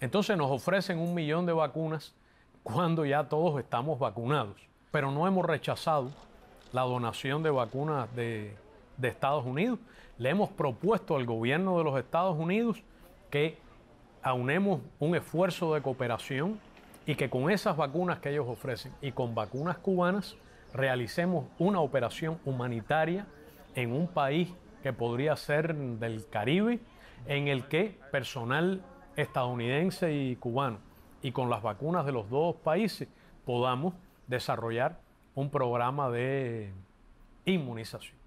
Entonces nos ofrecen un millón de vacunas cuando ya todos estamos vacunados. Pero no hemos rechazado la donación de vacunas de, Estados Unidos. Le hemos propuesto al gobierno de los Estados Unidos que aunemos un esfuerzo de cooperación y que con esas vacunas que ellos ofrecen y con vacunas cubanas realicemos una operación humanitaria en un país que podría ser del Caribe, en el que personal estadounidense y cubano, y con las vacunas de los dos países podamos desarrollar un programa de inmunización.